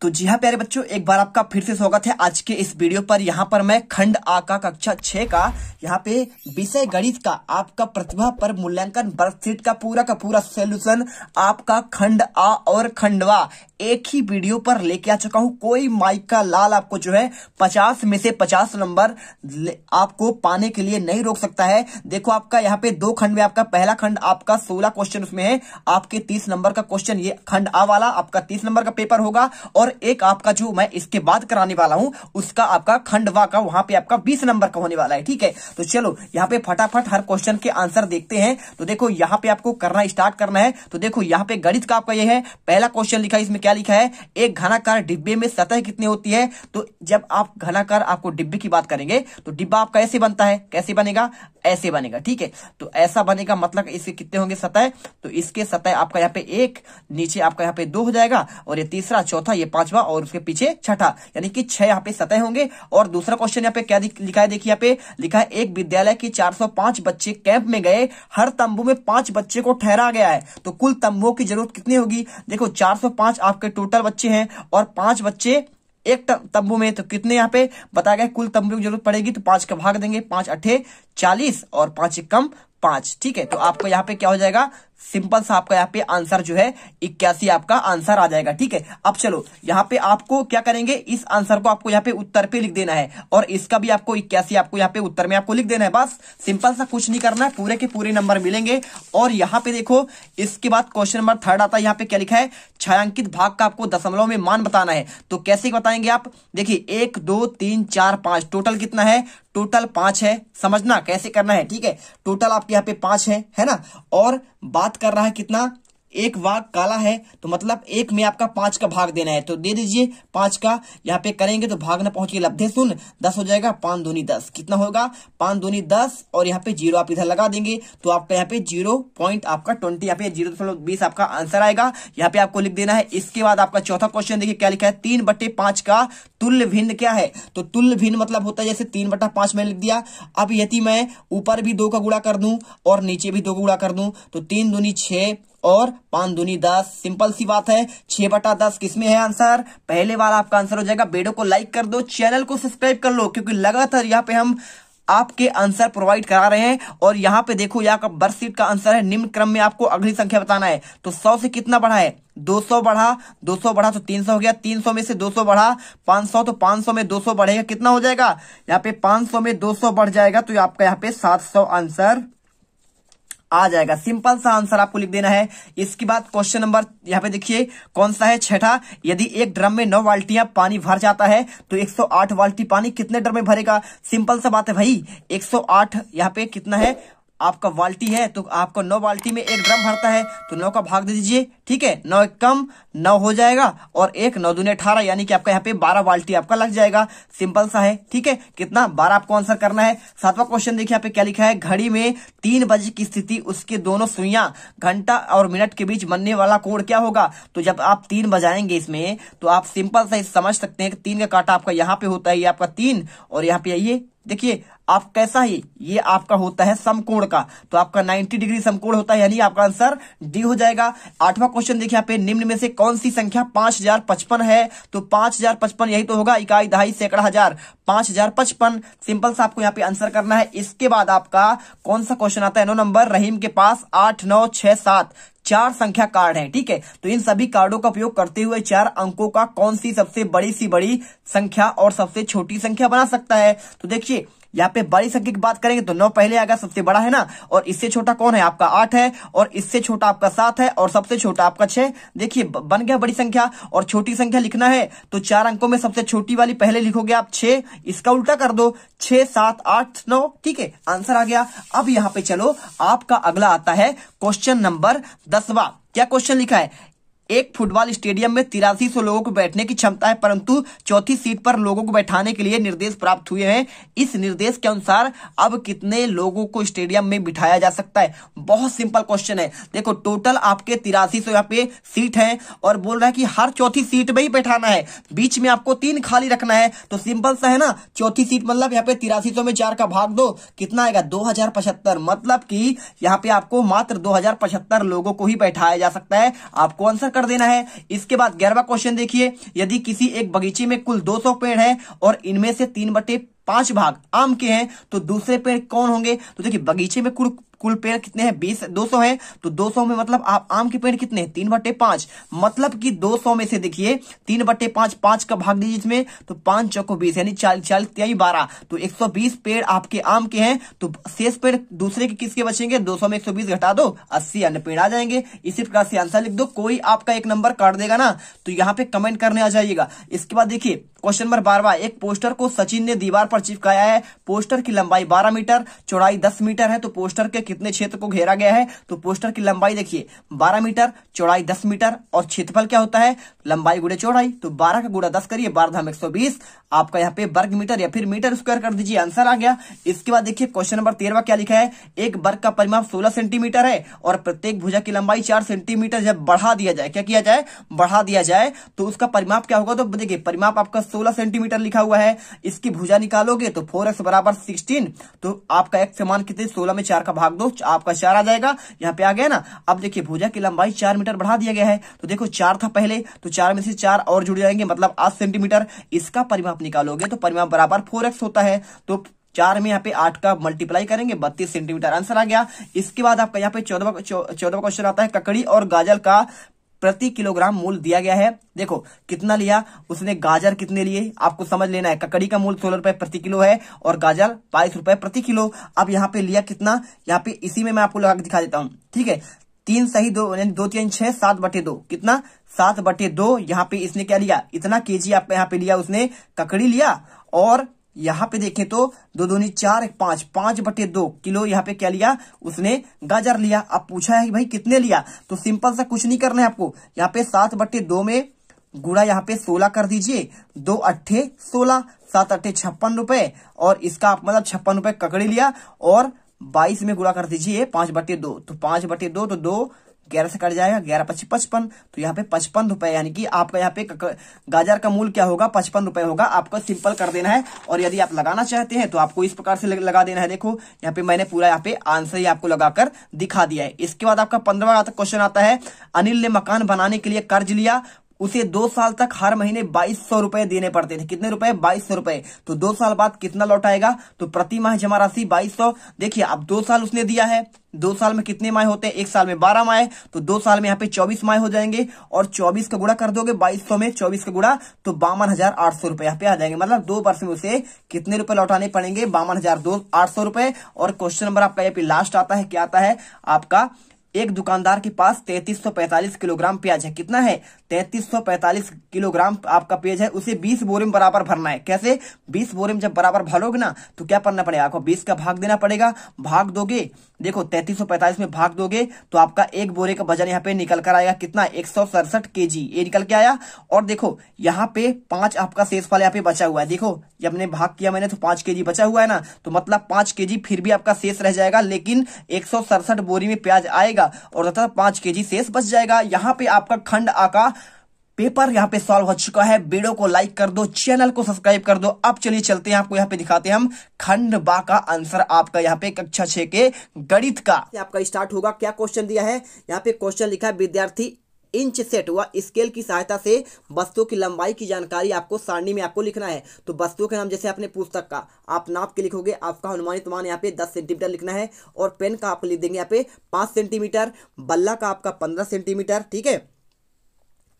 तो जी हाँ प्यारे बच्चों एक बार आपका फिर से स्वागत है आज के इस वीडियो पर यहाँ पर मैं खंड आ का कक्षा छह का यहाँ पे विषय गणित का आपका प्रतिभा पर मूल्यांकन वर्कशीट का पूरा का पूरा सोल्यूशन आपका खंड आ और खंडवा एक ही वीडियो पर लेके आ चुका हूँ कोई माइक का लाल आपको जो है पचास में से पचास नंबर आपको पाने के लिए नहीं रोक सकता है देखो आपका यहाँ पे दो खंड में आपका पहला खंड आपका सोलह क्वेश्चन उसमें है आपके तीस नंबर का क्वेश्चन ये खंड आ वाला आपका तीस नंबर का पेपर होगा और और एक आपका जो मैं इसके बाद कराने वाला हूं उसका आपका खंडवा का वहां पे आपका बीस नंबर का होने वाला है ठीक है तो चलो यहाँ पे फटाफट हर क्वेश्चन के आंसर देखते हैं तो देखो यहाँ पे आपको करना स्टार्ट करना है तो देखो यहाँ पे गणित का आपका ये है पहला क्वेश्चन लिखा इसमें क्या लिखा है एक घनाकार डिब्बे में सतह कितनी होती है तो जब आप घनाकार आपको डिब्बे की बात करेंगे तो डिब्बा आपका ऐसे बनता है कैसे बनेगा ऐसे बनेगा ठीक है तो ऐसा बनेगा मतलब इसके कितने होंगे सतह तो इसके सतह आपका यहाँ पे एक नीचे आपका यहाँ पे दो हो जाएगा और ये तीसरा चौथा ये पांचवा और उसके पीछे छठा यानी कि छह यहाँ पे सतह होंगे और दूसरा क्वेश्चन यहाँ पे क्या लिखा है देखिए यहाँ पे लिखा है एक विद्यालय के 405 बच्चे कैंप में गए हर तंबू में पांच बच्चे को ठहरा गया है तो कुल तंबुओं की जरूरत कितनी होगी देखो 405 आपके टोटल बच्चे हैं और पांच बच्चे एक तंबू में तो कितने यहाँ पे बताया गया कुल तंबू की जरूरत पड़ेगी तो पांच का भाग देंगे पांच अठे चालीस और पांच एक कम पांच ठीक है तो आपको यहाँ पे क्या हो जाएगा सिंपल सा आपका यहाँ पे आंसर जो है इक्यासी आपका आंसर आ जाएगा ठीक है अब चलो यहाँ पे आपको क्या करेंगे इस आंसर को आपको यहाँ पे उत्तर पे लिख देना है और इसका भी आपको इक्यासी आपको यहाँ पे उत्तर में आपको लिख देना है बस सिंपल सा कुछ नहीं करना है पूरे के पूरे नंबर मिलेंगे और यहाँ पे देखो इसके बाद क्वेश्चन नंबर थर्ड आता है यहाँ पे क्या लिखा है छायांकित भाग का आपको दशमलव में मान बताना है तो कैसे बताएंगे आप देखिए एक दो तीन चार पांच टोटल कितना है टोटल पांच है समझना कैसे करना है ठीक है टोटल आपके यहाँ पे पांच है है ना और बात कर रहा है कितना एक भाग काला है तो मतलब एक में आपका पांच का भाग देना है तो दे दीजिए पांच का यहाँ पे करेंगे तो भाग ना पहुंचे लब्धे सुन दस हो जाएगा पांच धोनी दस कितना होगा पांच धोनी दस और यहाँ पे जीरो आप इधर लगा देंगे तो आपका यहाँ पे जीरो पॉइंट आपका ट्वेंटी यहाँ पे जीरो दशमलव बीस आपका आंसर आएगा यहाँ पे आपको लिख देना है इसके बाद आपका चौथा क्वेश्चन देखिए क्या लिखा है तीन बट्टे पांच का तुल्य भिन्न क्या है तो तुल्य भिन्न मतलब होता है जैसे तीन बट्टा पांच मैंने लिख दिया अब यदि मैं ऊपर भी दो का गुड़ा कर दूं और नीचे भी दो का गुड़ा कर दूं तो तीन दूनी छह और पान दुनी दस सिंपल सी बात है छह बटा दस किसमें है आंसर पहले वाला आपका आंसर हो जाएगा वीडियो को लाइक कर दो चैनल को सब्सक्राइब कर लो क्योंकि लगातार यहाँ पे हम आपके आंसर प्रोवाइड करा रहे हैं और यहाँ पे देखो यहाँ का बर्थ का आंसर है निम्न क्रम में आपको अगली संख्या बताना है तो सौ से कितना बढ़ा है 200 बढ़ा 200 बढ़ा तो 300 हो गया 300 में से 200 बढ़ा 500 तो 500 में 200 बढ़ेगा कितना हो जाएगा यहाँ पे 500 में 200 बढ़ जाएगा तो आपका यहाँ पे 700 आंसर आ जाएगा सिंपल सा आंसर आपको लिख देना है इसके बाद क्वेश्चन नंबर यहाँ पे देखिए कौन सा है छठा यदि एक ड्रम में नौ बाल्टियां पानी भर जाता है तो 108 बाल्टी पानी कितने ड्रम में भरेगा सिंपल सा बात है भाई 108 सौ यहाँ पे कितना है आपका बाल्टी है तो आपको नौ बाल्टी में एक ड्रम भरता है तो नौ का भाग दे दीजिए ठीक है नौ एक कम नौ हो जाएगा और एक नौ दुनिया अठारह यानी कि आपका यहाँ पे बारह बाल्टी आपका लग जाएगा सिंपल सा है ठीक है कितना बारह आपको आंसर करना है सातवां क्वेश्चन देखिए यहाँ पे क्या लिखा है घड़ी में तीन बजे की स्थिति उसके दोनों सुइया घंटा और मिनट के बीच बनने वाला कोड क्या होगा तो जब आप तीन बजाएंगे इसमें तो आप सिंपल सा समझ सकते हैं कि तीन का काटा आपका यहाँ पे होता है ये आपका तीन और यहाँ पे आइए देखिए आप कैसा ही ये आपका होता है समकोण का तो आपका 90 डिग्री समकोण होता है यानी आपका आंसर डी हो जाएगा आठवां क्वेश्चन देखिए यहाँ पे निम्न में से कौन सी संख्या पांच हजार पचपन है तो पांच हजार पचपन यही तो होगा इकाई दहाई सैकड़ा हजार पांच हजार पचपन सिंपल सा आपको यहाँ पे आंसर करना है इसके बाद आपका कौन सा क्वेश्चन आता है नो नंबर रहीम के पास आठ नौ छह सात चार संख्या कार्ड है ठीक है तो इन सभी कार्डों का उपयोग करते हुए चार अंकों का कौन सी सबसे बड़ी सी बड़ी संख्या और सबसे छोटी संख्या बना सकता है तो देखिए यहाँ पे बड़ी संख्या की बात करेंगे तो नौ पहले आएगा सबसे बड़ा है ना और इससे छोटा कौन है आपका आठ है और इससे छोटा आपका सात है और सबसे छोटा आपका छह देखिए बन गया बड़ी संख्या और छोटी संख्या लिखना है तो चार अंकों में सबसे छोटी वाली पहले लिखोगे आप छह इसका उल्टा कर दो छह सात आठ नौ ठीक है आंसर आ गया अब यहाँ पे चलो आपका अगला आता है क्वेश्चन नंबर दसवा क्या क्वेश्चन लिखा है एक फुटबॉल स्टेडियम में तिरासी सौ लोगों को बैठने की क्षमता है परंतु चौथी सीट पर लोगों को बैठाने के लिए निर्देश प्राप्त हुए हैं इस निर्देश के अनुसार अब कितने लोगों को स्टेडियम में बिठाया जा सकता है बहुत सिंपल क्वेश्चन है देखो टोटल आपके तिरासी सौ यहाँ पे सीट है और बोल रहा है कि हर चौथी सीट में ही बैठाना है बीच में आपको तीन खाली रखना है तो सिंपल सा है ना चौथी सीट मतलब यहाँ पे तिरासी में चार का भाग दो कितना आएगा दो मतलब की यहाँ पे आपको मात्र दो लोगों को ही बैठाया जा सकता है आपको आंसर कर देना है इसके बाद ग्यारहवा क्वेश्चन देखिए यदि किसी एक बगीचे में कुल 200 पेड़ है और इनमें से तीन बटे पांच भाग आम के हैं तो दूसरे पेड़ कौन होंगे तो देखिए बगीचे में कुल कुल पेड़ कितने हैं बीस दो सौ है तो दो सौ में मतलब आप आम के पेड़ कितने हैं तीन बट्टे पांच मतलब कि दो सौ में से देखिए तीन बटे पांच पांच का भाग दीजिए इसमें तो पांच चौको बीस यानी चालीस चाल, तेई बारह तो एक सौ बीस पेड़ आपके आम के हैं तो शेष पेड़ दूसरे के किसके बचेंगे दो सौ में एक सौ बीस घटा दो अस्सी अन्य पेड़ आ जाएंगे इसी प्रकार से आंसर लिख दो कोई आपका एक नंबर काट देगा ना तो यहाँ पे कमेंट करने आ जाइएगा इसके बाद देखिए क्वेश्चन नंबर बारवा एक पोस्टर को सचिन ने दीवार पर चिपकाया है पोस्टर की लंबाई बारह मीटर चौड़ाई दस मीटर है तो पोस्टर के कितने क्षेत्र को घेरा गया है तो पोस्टर की लंबाई देखिए बारह मीटर चौड़ाई दस मीटर और क्षेत्रफल क्या होता है लंबाई गुड़े चौड़ाई तो बारह का गुड़ा दस करिए बारह धाम एक आपका यहाँ पे वर्ग मीटर या फिर मीटर स्क्वायर कर दीजिए आंसर आ गया इसके बाद देखिए क्वेश्चन नंबर तेरवा क्या लिखा है एक वर्ग का परिमाप सोलह सेंटीमीटर है और प्रत्येक भूजा की लंबाई चार सेंटीमीटर जब बढ़ा दिया जाए क्या किया जाए बढ़ा दिया जाए तो उसका परिमाप क्या होगा तो देखिए परिमाप आपका सोलह सेंटीमीटर लिखा हुआ है इसकी भूजा निकालोगे तो फोर एक्स बराबर सिक्सटीन तो आपका एक्स मान कितने सोलह में चार का भाग दो आपका चार आ जाएगा यहाँ पे आ गया ना अब देखिए भुजा की लंबाई चार मीटर बढ़ा दिया गया है तो देखो चार था पहले तो चार में से चार और जुड़ जाएंगे मतलब आठ सेंटीमीटर इसका परिमाप निकालोगे तो परिमाप बराबर फोर होता है तो चार में यहाँ पे आठ का मल्टीप्लाई करेंगे बत्तीस सेंटीमीटर आंसर आ गया इसके बाद आपका यहाँ पे चौदह चौदह क्वेश्चन आता है ककड़ी और गाजर का प्रति किलोग्राम मूल दिया गया है देखो कितना लिया उसने गाजर कितने लिए आपको समझ लेना है ककड़ी का मूल सोलह रुपए प्रति किलो है और गाजर बाईस रुपए प्रति किलो अब यहाँ पे लिया कितना यहाँ पे इसी में मैं आपको लगा दिखा देता हूँ ठीक है तीन सही दो यानी दो तीन छह सात बटे दो कितना सात बटे दो यहाँ पे इसने क्या लिया इतना जी आप यहाँ पे लिया उसने ककड़ी लिया और यहाँ पे देखें तो दो दूनी चार एक पांच पांच बटे दो किलो यहाँ पे क्या लिया उसने गाजर लिया अब पूछा है भाई कितने लिया तो सिंपल सा कुछ नहीं करना है आपको यहाँ पे सात बटे दो में गुड़ा यहाँ पे सोलह कर दीजिए दो अट्ठे सोलह सात अट्ठे छप्पन रुपए और इसका आप मतलब छप्पन रुपए ककड़ी लिया और बाईस में गुड़ा कर दीजिए पांच बटे दो तो पांच बटे दो तो दो ग्यारह से कट जाएगा ग्यारह पच्चीस पचपन तो यहाँ पे पचपन रुपए यानी कि आपका यहाँ पे गाजर का मूल क्या होगा पचपन रुपए होगा आपको सिंपल कर देना है और यदि आप लगाना चाहते हैं तो आपको इस प्रकार से लगा देना है देखो यहाँ पे मैंने पूरा यहाँ पे आंसर ही आपको लगाकर दिखा दिया है इसके बाद आपका पंद्रह क्वेश्चन आता है अनिल ने मकान बनाने के लिए कर्ज लिया उसे दो साल तक हर महीने बाईस सौ रुपए देने पड़ते थे कितने रुपए बाईस सौ रुपए तो दो साल बाद कितना लौट आएगा तो प्रति माह जमा राशि बाईस सौ देखिए अब दो साल उसने दिया है दो साल में कितने माह होते हैं एक साल में बारह माह तो दो साल में यहाँ पे चौबीस माह हो जाएंगे और चौबीस का गुड़ा कर दोगे बाईस सौ में चौबीस का गुड़ा तो बावन हजार आठ सौ रुपए यहाँ पे आ जाएंगे मतलब दो वर्ष में उसे कितने रुपए लौटाने पड़ेंगे बावन हजार दो आठ सौ रुपए और क्वेश्चन नंबर आपका यहाँ पे लास्ट आता है क्या आता है आपका एक दुकानदार के पास पैतालीस किलोग्राम प्याज है कितना है पैतालीस किलोग्राम आपका प्याज है उसे 20 बोरे में बराबर भरना है कैसे 20 बोरे में जब बराबर भरोगे ना तो क्या करना पड़ेगा आपको 20 का भाग देना पड़ेगा भाग दोगे देखो पैतालीस में भाग दोगे तो आपका एक बोरे का वजन यहाँ पे निकल कर आएगा कितना एक सौ ये निकल के आया और देखो यहाँ पे पांच आपका शेष फल यहाँ पे बचा हुआ है देखो जब मैंने भाग किया मैंने तो पांच के बचा हुआ है ना तो मतलब पांच के फिर भी आपका शेष रह जाएगा लेकिन एक बोरी में प्याज आएगा जाएगा और तथा पांच के जी शेष बच जाएगा यहाँ पे आपका खंड आका पेपर यहाँ पे सॉल्व हो चुका है वीडियो को लाइक कर दो चैनल को सब्सक्राइब कर दो अब चलिए चलते हैं आपको यहाँ पे दिखाते हैं हम खंड बा का आंसर आपका यहाँ पे कक्षा छह के गणित का आपका स्टार्ट होगा क्या क्वेश्चन दिया है यहाँ पे क्वेश्चन लिखा है विद्यार्थी इंच सेट व स्केल की सहायता से वस्तुओं की लंबाई की जानकारी आपको सारणी में आपको लिखना है तो वस्तुओं के नाम जैसे अपने पुस्तक का आप नाप के लिखोगे आपका अनुमानित मान यहाँ पे दस सेंटीमीटर लिखना है और पेन का आप लिख देंगे यहाँ पे पाँच सेंटीमीटर बल्ला का आपका पंद्रह सेंटीमीटर ठीक है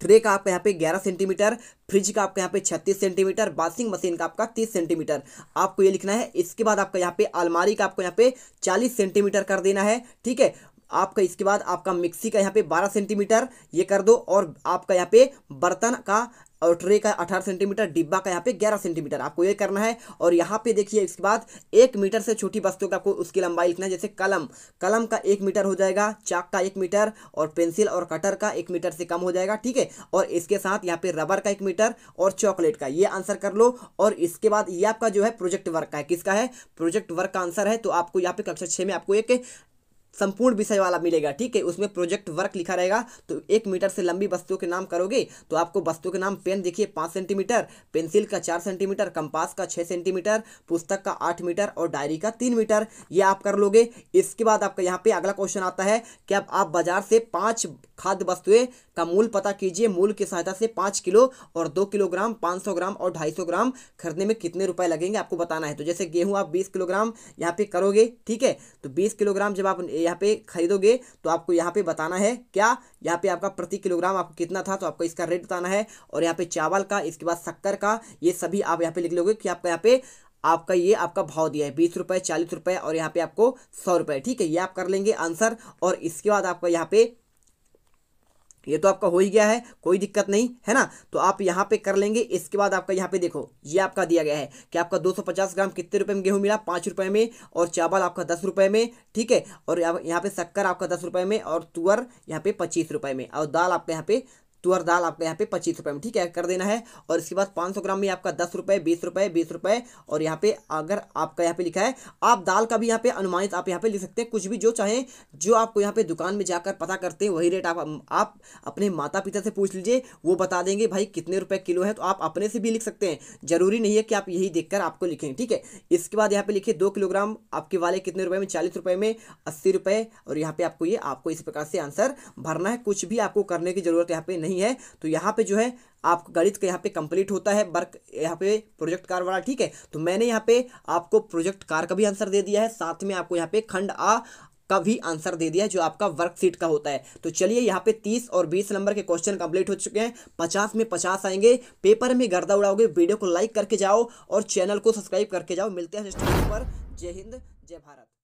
ट्रे का आपका यहाँ पे 11 सेंटीमीटर फ्रिज का आपका यहाँ पे 36 सेंटीमीटर वाशिंग मशीन का आपका 30 सेंटीमीटर आपको ये लिखना है इसके बाद आपका यहाँ पे अलमारी का आपको यहाँ पे 40 सेंटीमीटर कर देना है ठीक है आपका इसके बाद आपका मिक्सी का यहाँ पे 12 सेंटीमीटर ये कर दो और आपका यहाँ पे बर्तन का और ट्रे का 18 सेंटीमीटर डिब्बा का यहाँ पे 11 सेंटीमीटर आपको ये करना है और यहाँ पे देखिए इसके बाद एक मीटर से छोटी वस्तु का आपको उसकी लंबाई लिखना है जैसे कलम कलम का एक मीटर हो जाएगा चाक का एक मीटर और पेंसिल और कटर का एक मीटर से कम हो जाएगा ठीक है और इसके साथ यहाँ पे रबर का एक मीटर और चॉकलेट का ये आंसर कर लो और इसके बाद ये आपका जो है प्रोजेक्ट वर्क का है किसका है प्रोजेक्ट वर्क का आंसर है तो आपको यहाँ पे कक्षा छः में आपको एक संपूर्ण विषय वाला मिलेगा ठीक है उसमें प्रोजेक्ट वर्क लिखा रहेगा तो एक मीटर से लंबी वस्तुओं के नाम करोगे तो आपको वस्तुओं के नाम पेन देखिए पाँच सेंटीमीटर पेंसिल का चार सेंटीमीटर कंपास का छः सेंटीमीटर पुस्तक का आठ मीटर और डायरी का तीन मीटर ये आप कर लोगे इसके बाद आपका यहाँ पे अगला क्वेश्चन आता है कि अब आप बाजार से पाँच खाद्य वस्तुएं का मूल पता कीजिए मूल की सहायता से पाँच किलो और दो किलोग्राम पाँच सौ ग्राम और ढाई सौ ग्राम खरीदने में कितने रुपए लगेंगे आपको बताना है तो जैसे गेहूँ आप बीस किलोग्राम यहाँ पे करोगे ठीक है तो बीस किलोग्राम जब आप यहाँ पे खरीदोगे तो आपको यहाँ पे बताना है क्या यहाँ पे आपका प्रति किलोग्राम आपको कितना था तो आपको इसका रेट बताना है और यहाँ पे चावल का इसके बाद शक्कर का ये सभी आप यहाँ पे लिख लोगे कि आपका यहाँ पे आपका ये आपका भाव दिया है बीस रुपये चालीस रुपये और यहाँ पे आपको सौ रुपये ठीक है ये आप कर लेंगे आंसर और इसके बाद आपका यहाँ पे ये तो आपका हो ही गया है कोई दिक्कत नहीं है ना तो आप यहाँ पे कर लेंगे इसके बाद आपका यहाँ पे देखो ये आपका दिया गया है कि आपका 250 ग्राम कितने रुपए में गेहूँ मिला पाँच रुपये में और चावल आपका दस रुपए में ठीक है और यहाँ पे शक्कर आपका दस रुपए में और तुअर यहाँ पे पच्चीस रुपए में और दाल आपका यहाँ पे तुअर दाल आपका यहाँ पे पच्चीस रुपये में ठीक है कर देना है और इसके बाद पाँच सौ ग्राम में आपका दस रुपये बीस रुपये बीस रुपये और यहाँ पे अगर आपका यहाँ पे लिखा है आप दाल का भी यहाँ पे अनुमानित आप यहाँ पे लिख सकते हैं कुछ भी जो चाहें जो आपको यहाँ पे दुकान में जाकर पता करते हैं वही रेट आप आप अपने माता पिता से पूछ लीजिए वो बता देंगे भाई कितने रुपये किलो है तो आप अपने से भी लिख सकते हैं जरूरी नहीं है कि आप यही देख आपको लिखें ठीक है इसके बाद यहाँ पे लिखिए दो किलोग्राम आपके वाले कितने रुपये में चालीस रुपये में अस्सी रुपये और यहाँ पे आपको ये आपको इस प्रकार से आंसर भरना है कुछ भी आपको करने की जरूरत यहाँ पर नहीं नहीं है तो यहाँ पे जो है आप गणित का यहाँ पे कंप्लीट होता है वर्क यहाँ पे प्रोजेक्ट कार वाला ठीक है तो मैंने यहाँ पे आपको प्रोजेक्ट कार का भी आंसर दे दिया है साथ में आपको यहाँ पे खंड आ का भी आंसर दे दिया है जो आपका वर्कशीट का होता है तो चलिए यहाँ पे तीस और बीस नंबर के क्वेश्चन कंप्लीट हो चुके हैं पचास में पचास आएंगे पेपर में गर्दा उड़ाओगे वीडियो को लाइक करके जाओ और चैनल को सब्सक्राइब करके जाओ मिलते हैं पर जय हिंद जय भारत